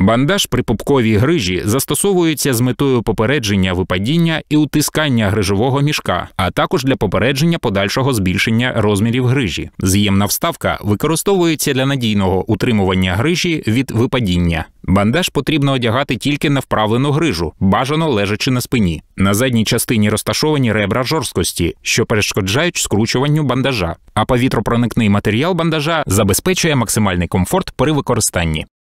Бандаж при пупковій грижі застосовується з метою попередження випадіння і утискання грижового мішка, а також для попередження подальшого збільшення розмірів грижі. З'ємна вставка використовується для надійного утримування грижі від випадіння. Бандаж потрібно одягати тільки на вправлену грижу, бажано лежачи на спині. На задній частині розташовані ребра жорсткості, що перешкоджають скручуванню бандажа. А повітропроникний матеріал бандажа забезпечує максимальний комфорт при використанні.